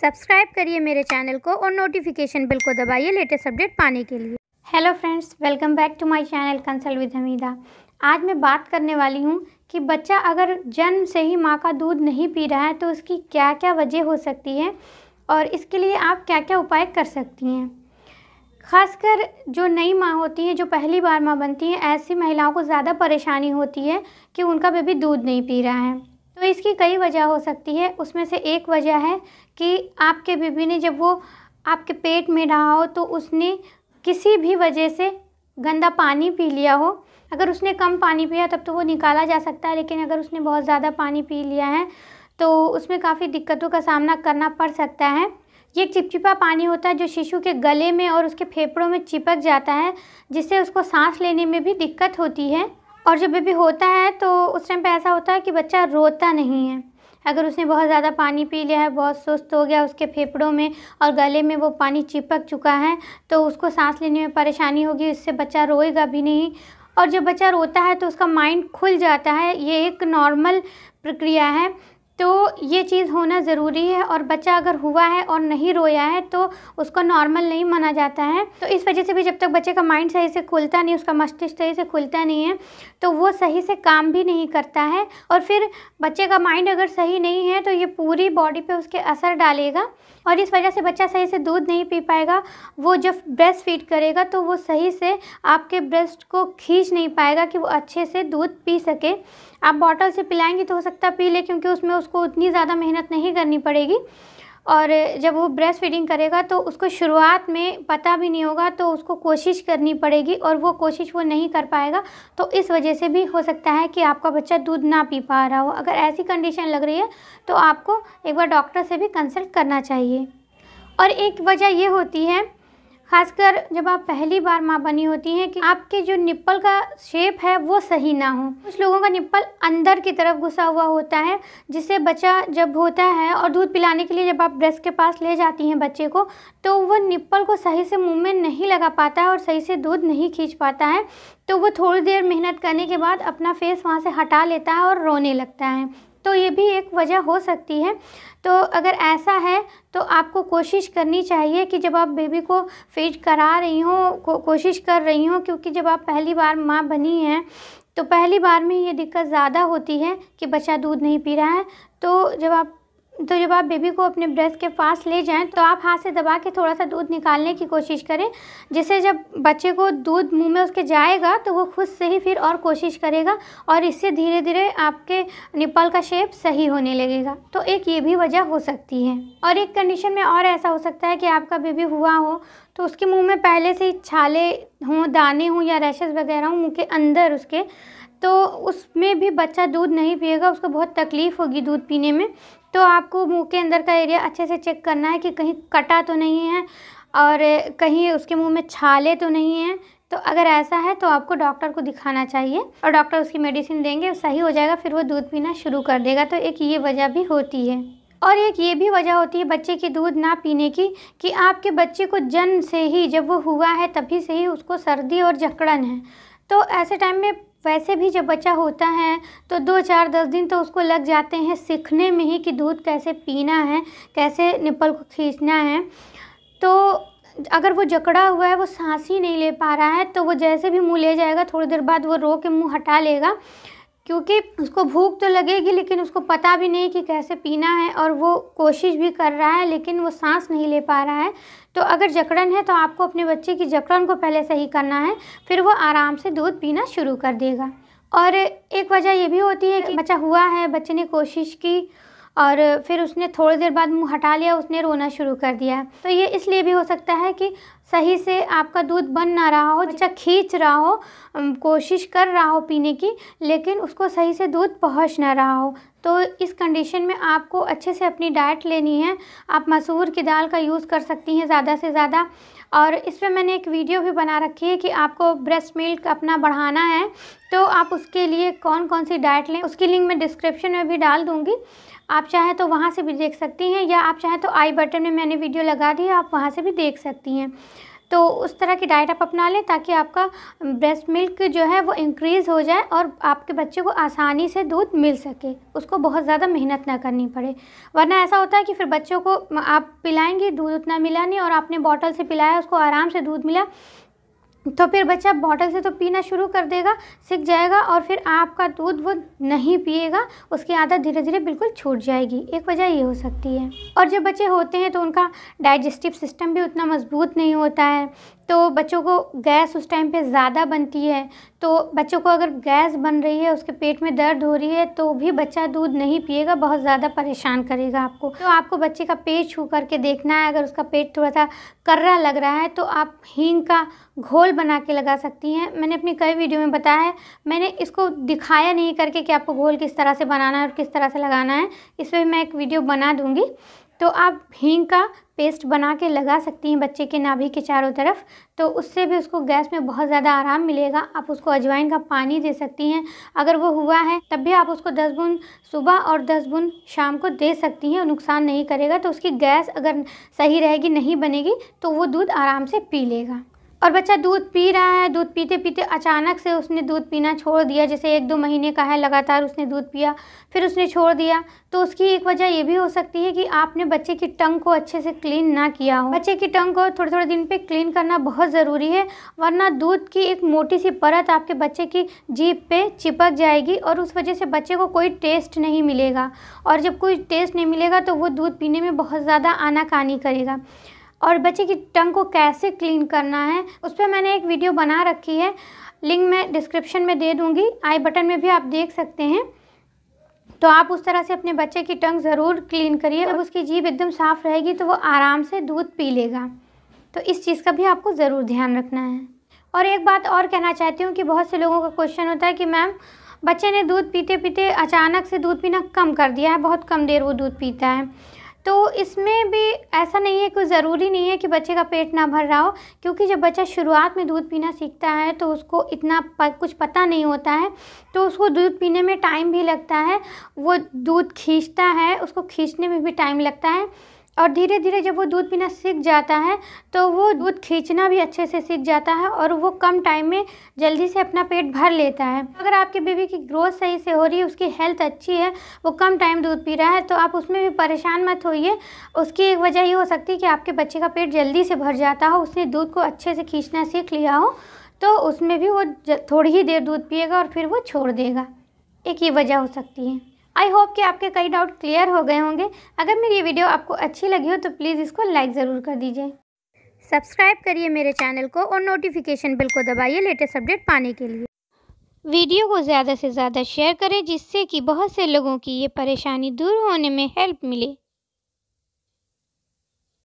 subscribe करिए मेरे channel को और नोटिफिकेशन बिल को दबाइए लेटेस्ट अपडेट पाने के लिए hello friends welcome back to my channel consult with Hamida आज मैं बात करने वाली हूँ कि बच्चा अगर जन्म से ही माँ का दूध नहीं पी रहा है तो उसकी क्या क्या वजह हो सकती है और इसके लिए आप क्या क्या उपाय कर सकती हैं खासकर जो नई माँ होती हैं जो पहली बार माँ बनती हैं ऐसी महिलाओं को ज़्यादा परेशानी होती है कि उनका बेबी दूध नहीं पी रहा है तो इसकी कई वजह हो सकती है उसमें से एक वजह है कि आपके बीबी ने जब वो आपके पेट में रहा हो तो उसने किसी भी वजह से गंदा पानी पी लिया हो अगर उसने कम पानी पिया तब तो वो निकाला जा सकता है लेकिन अगर उसने बहुत ज़्यादा पानी पी लिया है तो उसमें काफ़ी दिक्कतों का सामना करना पड़ सकता है ये चिपचिपा पानी होता है जो शिशु के गले में और उसके फेफड़ों में चिपक जाता है जिससे उसको सांस लेने में भी दिक्कत होती है और जब बेबी होता है तो उस टाइम पे ऐसा होता है कि बच्चा रोता नहीं है अगर उसने बहुत ज़्यादा पानी पी लिया है बहुत सुस्त हो गया उसके फेफड़ों में और गले में वो पानी चिपक चुका है तो उसको सांस लेने में परेशानी होगी उससे बच्चा रोएगा भी नहीं और जब बच्चा रोता है तो उसका माइंड खुल जाता है ये एक नॉर्मल प्रक्रिया है तो ये चीज़ होना ज़रूरी है और बच्चा अगर हुआ है और नहीं रोया है तो उसको नॉर्मल नहीं माना जाता है तो इस वजह से भी जब तक बच्चे का माइंड सही से खुलता नहीं उसका मस्तिष्क सही से खुलता नहीं है तो वो सही से काम भी नहीं करता है और फिर बच्चे का माइंड अगर सही नहीं है तो ये पूरी बॉडी पर उसके असर डालेगा और इस वजह से बच्चा सही से दूध नहीं पी पाएगा वो जब ब्रेस्ट फीड करेगा तो वो सही से आपके ब्रेस्ट को खींच नहीं पाएगा कि वो अच्छे से दूध पी सके आप बॉटल से पिलाएंगे तो हो सकता है पी ले क्योंकि उसमें उस उसको उतनी ज़्यादा मेहनत नहीं करनी पड़ेगी और जब वो ब्रेस्ट फीडिंग करेगा तो उसको शुरुआत में पता भी नहीं होगा तो उसको कोशिश करनी पड़ेगी और वो कोशिश वो नहीं कर पाएगा तो इस वजह से भी हो सकता है कि आपका बच्चा दूध ना पी पा रहा हो अगर ऐसी कंडीशन लग रही है तो आपको एक बार डॉक्टर से भी कंसल्ट करना चाहिए और एक वजह ये होती है खासकर जब आप पहली बार माँ बनी होती हैं कि आपके जो निप्पल का शेप है वो सही ना हो कुछ लोगों का निप्पल अंदर की तरफ घुसा हुआ होता है जिससे बच्चा जब होता है और दूध पिलाने के लिए जब आप ब्रेस्ट के पास ले जाती हैं बच्चे को तो वो निप्पल को सही से मुंह में नहीं लगा पाता है और सही से दूध नहीं खींच पाता है तो वो थोड़ी देर मेहनत करने के बाद अपना फेस वहाँ से हटा लेता है और रोने लगता है तो ये भी एक वजह हो सकती है तो अगर ऐसा है तो आपको कोशिश करनी चाहिए कि जब आप बेबी को फीड करा रही हो को, कोशिश कर रही हो क्योंकि जब आप पहली बार माँ बनी हैं तो पहली बार में ये दिक्कत ज़्यादा होती है कि बच्चा दूध नहीं पी रहा है तो जब आप तो जब आप बेबी को अपने ब्रेस्ट के पास ले जाएं तो आप हाथ से दबा के थोड़ा सा दूध निकालने की कोशिश करें जिससे जब बच्चे को दूध मुंह में उसके जाएगा तो वो खुद से ही फिर और कोशिश करेगा और इससे धीरे धीरे आपके निपल का शेप सही होने लगेगा तो एक ये भी वजह हो सकती है और एक कंडीशन में और ऐसा हो सकता है कि आपका बेबी हुआ हो तो उसके मुँह में पहले से ही छाले हों दाने हों या रैशेज़ वगैरह हों मुँह के अंदर उसके तो उसमें भी बच्चा दूध नहीं पिएगा उसको बहुत तकलीफ़ होगी दूध पीने में तो आपको मुंह के अंदर का एरिया अच्छे से चेक करना है कि कहीं कटा तो नहीं है और कहीं उसके मुंह में छाले तो नहीं हैं तो अगर ऐसा है तो आपको डॉक्टर को दिखाना चाहिए और डॉक्टर उसकी मेडिसिन देंगे सही हो जाएगा फिर वो दूध पीना शुरू कर देगा तो एक ये वजह भी होती है और एक ये भी वजह होती है बच्चे की दूध ना पीने की कि आपके बच्चे को जन्म से ही जब वो हुआ है तभी से ही उसको सर्दी और जकड़न है तो ऐसे टाइम में वैसे भी जब बच्चा होता है तो दो चार दस दिन तो उसको लग जाते हैं सीखने में ही कि दूध कैसे पीना है कैसे निप्पल को खींचना है तो अगर वो जकड़ा हुआ है वो सांस ही नहीं ले पा रहा है तो वो जैसे भी मुँह ले जाएगा थोड़ी देर बाद वो रो के मुँह हटा लेगा क्योंकि उसको भूख तो लगेगी लेकिन उसको पता भी नहीं कि कैसे पीना है और वो कोशिश भी कर रहा है लेकिन वो सांस नहीं ले पा रहा है तो अगर जकड़न है तो आपको अपने बच्चे की जकड़न को पहले सही करना है फिर वो आराम से दूध पीना शुरू कर देगा और एक वजह ये भी होती है कि बच्चा हुआ है बच्चे ने कोशिश की और फिर उसने थोड़ी देर बाद मुंह हटा लिया उसने रोना शुरू कर दिया तो ये इसलिए भी हो सकता है कि सही से आपका दूध बन ना रहा हो बच्चा खींच रहा हो कोशिश कर रहा हो पीने की लेकिन उसको सही से दूध पहुंच ना रहा हो तो इस कंडीशन में आपको अच्छे से अपनी डाइट लेनी है आप मसूर की दाल का यूज़ कर सकती हैं ज़्यादा से ज़्यादा और इस पर मैंने एक वीडियो भी बना रखी है कि आपको ब्रेस्ट मिल्क अपना बढ़ाना है तो आप उसके लिए कौन कौन सी डाइट लें उसकी लिंक मैं डिस्क्रिप्शन में भी डाल दूँगी आप चाहें तो वहाँ से भी देख सकती हैं या आप चाहें तो आई बटन में मैंने वीडियो लगा दी है आप वहाँ से भी देख सकती हैं तो उस तरह की डाइट आप अपना लें ताकि आपका ब्रेस्ट मिल्क जो है वो इंक्रीज़ हो जाए और आपके बच्चे को आसानी से दूध मिल सके उसको बहुत ज़्यादा मेहनत ना करनी पड़े वरना ऐसा होता है कि फिर बच्चों को आप पिलाएंगे दूध उतना मिला नहीं और आपने बॉटल से पिलाया उसको आराम से दूध मिला तो फिर बच्चा बॉटल से तो पीना शुरू कर देगा सीख जाएगा और फिर आपका दूध वो नहीं पिएगा उसकी आदत धीरे धीरे बिल्कुल छूट जाएगी एक वजह ये हो सकती है और जब बच्चे होते हैं तो उनका डाइजेस्टिव सिस्टम भी उतना मजबूत नहीं होता है तो बच्चों को गैस उस टाइम पे ज़्यादा बनती है तो बच्चों को अगर गैस बन रही है उसके पेट में दर्द हो रही है तो भी बच्चा दूध नहीं पिएगा बहुत ज़्यादा परेशान करेगा आपको तो आपको बच्चे का पेट छू करके देखना है अगर उसका पेट थोड़ा सा कर्रा लग रहा है तो आप हींग का घोल बना के लगा सकती हैं मैंने अपनी कई वीडियो में बताया है मैंने इसको दिखाया नहीं करके कि आपको घोल किस तरह से बनाना है और किस तरह से लगाना है इस पर मैं एक वीडियो बना दूँगी तो आप हींग का पेस्ट बना के लगा सकती हैं बच्चे के नाभि के चारों तरफ तो उससे भी उसको गैस में बहुत ज़्यादा आराम मिलेगा आप उसको अजवाइन का पानी दे सकती हैं अगर वो हुआ है तब भी आप उसको दस बुन सुबह और दस बुन शाम को दे सकती हैं नुकसान नहीं करेगा तो उसकी गैस अगर सही रहेगी नहीं बनेगी तो वो दूध आराम से पी लेगा और बच्चा दूध पी रहा है दूध पीते पीते अचानक से उसने दूध पीना छोड़ दिया जैसे एक दो महीने का है लगातार उसने दूध पिया फिर उसने छोड़ दिया तो उसकी एक वजह ये भी हो सकती है कि आपने बच्चे की टंग को अच्छे से क्लीन ना किया हो बच्चे की टंग को थोड़े थोड़े दिन पे क्लीन करना बहुत ज़रूरी है वरना दूध की एक मोटी सी परत आपके बच्चे की जीप पर चिपक जाएगी और उस वजह से बच्चे को कोई टेस्ट नहीं मिलेगा और जब कोई टेस्ट नहीं मिलेगा तो वो दूध पीने में बहुत ज़्यादा आनाकानी करेगा और बच्चे की टंग को कैसे क्लीन करना है उस पर मैंने एक वीडियो बना रखी है लिंक मैं डिस्क्रिप्शन में दे दूँगी आई बटन में भी आप देख सकते हैं तो आप उस तरह से अपने बच्चे की टंग ज़रूर क्लीन करिए जब उसकी जीभ एकदम साफ़ रहेगी तो वो आराम से दूध पी लेगा तो इस चीज़ का भी आपको ज़रूर ध्यान रखना है और एक बात और कहना चाहती हूँ कि बहुत से लोगों का क्वेश्चन होता है कि मैम बच्चे ने दूध पीते पीते अचानक से दूध पीना कम कर दिया है बहुत कम देर वो दूध पीता है तो इसमें भी ऐसा नहीं है कि ज़रूरी नहीं है कि बच्चे का पेट ना भर रहा हो क्योंकि जब बच्चा शुरुआत में दूध पीना सीखता है तो उसको इतना प, कुछ पता नहीं होता है तो उसको दूध पीने में टाइम भी लगता है वो दूध खींचता है उसको खींचने में भी टाइम लगता है और धीरे धीरे जब वो दूध पीना सीख जाता है तो वो दूध खींचना भी अच्छे से सीख जाता है और वो कम टाइम में जल्दी से अपना पेट भर लेता है अगर आपके बेबी की ग्रोथ सही से हो रही है उसकी हेल्थ अच्छी है वो कम टाइम दूध पी रहा है तो आप उसमें भी परेशान मत होइए उसकी एक वजह ये हो सकती है कि आपके बच्चे का पेट जल्दी से भर जाता हो उसने दूध को अच्छे से खींचना सीख लिया हो तो उसमें भी वो थोड़ी ही देर दूध पिएगा और फिर वो छोड़ देगा एक ये वजह हो सकती है आई होप कि आपके कई डाउट क्लियर हो गए होंगे अगर मेरी ये वीडियो आपको अच्छी लगी हो तो प्लीज़ इसको लाइक ज़रूर कर दीजिए सब्सक्राइब करिए मेरे चैनल को और नोटिफिकेशन बिल को दबाइए लेटेस्ट अपडेट पाने के लिए वीडियो को ज़्यादा से ज़्यादा शेयर करें जिससे कि बहुत से लोगों की ये परेशानी दूर होने में हेल्प मिले